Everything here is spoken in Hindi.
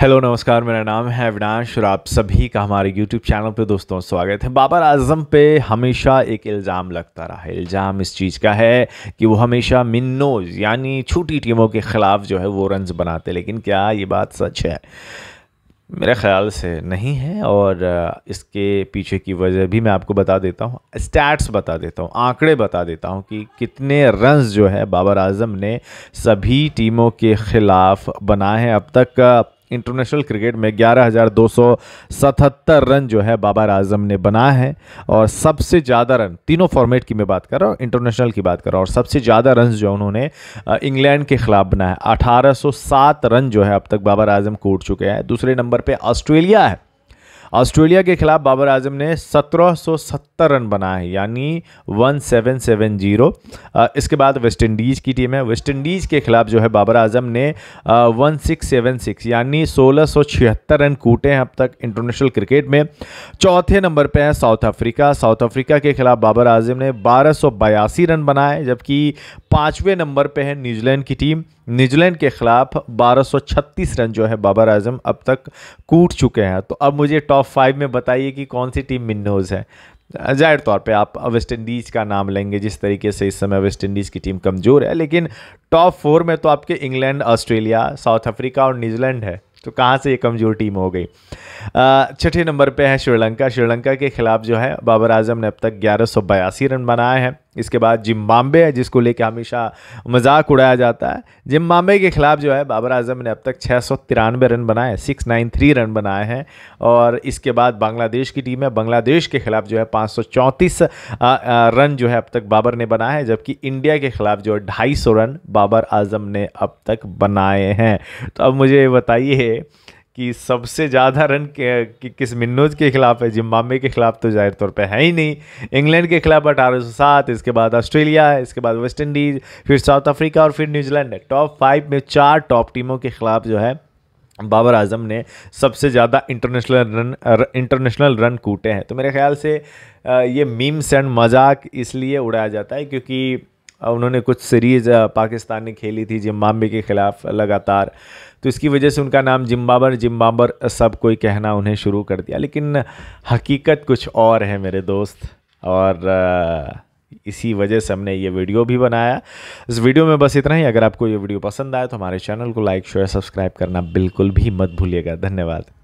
हेलो नमस्कार मेरा नाम है अविनाश और आप सभी का हमारे यूट्यूब चैनल पे दोस्तों स्वागत है बाबर आजम पे हमेशा एक इल्ज़ाम लगता रहा है इल्ज़ाम इस चीज़ का है कि वो हमेशा मिन्नोज यानी छोटी टीमों के ख़िलाफ़ जो है वो रन बनाते लेकिन क्या ये बात सच है मेरे ख्याल से नहीं है और इसके पीछे की वजह भी मैं आपको बता देता हूँ स्टैट्स बता देता हूँ आंकड़े बता देता हूँ कि कितने रन्स जो है बाबर आजम ने सभी टीमों के ख़िलाफ़ बनाए हैं अब तक इंटरनेशनल क्रिकेट में 11,277 रन जो है बाबर आजम ने बनाया है और सबसे ज़्यादा रन तीनों फॉर्मेट की मैं बात कर रहा हूँ इंटरनेशनल की बात कर रहा हूँ और सबसे ज़्यादा रन जो उन्होंने इंग्लैंड के खिलाफ बनाया 1807 रन जो है अब तक बाबर आजम कूट चुके हैं दूसरे नंबर पर ऑस्ट्रेलिया है ऑस्ट्रेलिया के खिलाफ बाबर आजम ने 1770 रन बनाए हैं यानी 1770 इसके बाद वेस्ट इंडीज़ की टीम है वेस्ट इंडीज़ के खिलाफ जो है बाबर आजम ने 1676 यानी 1676 रन कूटे हैं अब तक इंटरनेशनल क्रिकेट में चौथे नंबर पे है साउथ अफ्रीका साउथ अफ्रीका के खिलाफ बाबर आजम ने बारह रन बनाए जबकि पाँचवें नंबर पे है न्यूजीलैंड की टीम न्यूजीलैंड के खिलाफ 1236 रन जो है बाबर आजम अब तक कूट चुके हैं तो अब मुझे टॉप फाइव में बताइए कि कौन सी टीम मिन्नोज है जाहिर तौर पे आप वेस्ट इंडीज़ का नाम लेंगे जिस तरीके से इस समय वेस्ट इंडीज़ की टीम कमज़ोर है लेकिन टॉप फोर में तो आपके इंग्लैंड ऑस्ट्रेलिया साउथ अफ्रीका और न्यूजीलैंड है तो कहाँ से ये कमज़ोर टीम हो गई छठे नंबर पे है श्रीलंका श्रीलंका के खिलाफ जो है बाबर आजम ने अब तक ग्यारह रन बनाए हैं इसके बाद जिम्बाम्बे है जिसको लेकर हमेशा मजाक उड़ाया जाता है जिम्बाम्बे के खिलाफ जो है बाबर आजम ने अब तक छः सौ तिरानवे रन बनाए सिक्स नाइन थ्री रन बनाए हैं और इसके बाद बांग्लादेश की टीम है बांग्लादेश के खिलाफ जो है पाँच सौ चौंतीस रन जो है अब तक बाबर ने बनाए हैं जबकि इंडिया के खिलाफ जो है ढाई सौ रन बाबर आजम ने अब तक बनाए हैं तो अब मुझे बताइए कि सबसे ज़्यादा रन कि, किस मिन्नोज के खिलाफ है जिम्बाब्वे के खिलाफ तो जाहिर तौर पे है ही नहीं इंग्लैंड के खिलाफ अठारह सौ सात इसके बाद ऑस्ट्रेलिया है इसके बाद वेस्ट इंडीज़ फिर साउथ अफ्रीका और फिर न्यूजीलैंड है टॉप फाइव में चार टॉप टीमों के खिलाफ जो है बाबर आजम ने सबसे ज़्यादा इंटरनेशनल रन इंटरनेशनल रन कूटे हैं तो मेरे ख्याल से ये मीम्स एंड मजाक इसलिए उड़ाया जाता है क्योंकि उन्होंने कुछ सीरीज़ पाकिस्तान ने खेली थी जिम्बाब्वे के ख़िलाफ़ लगातार तो इसकी वजह से उनका नाम जिम्बाबर जिम्बाबर सब कोई कहना उन्हें शुरू कर दिया लेकिन हकीकत कुछ और है मेरे दोस्त और इसी वजह से हमने ये वीडियो भी बनाया इस वीडियो में बस इतना ही अगर आपको ये वीडियो पसंद आया तो हमारे चैनल को लाइक शेयर सब्सक्राइब करना बिल्कुल भी मत भूलिएगा धन्यवाद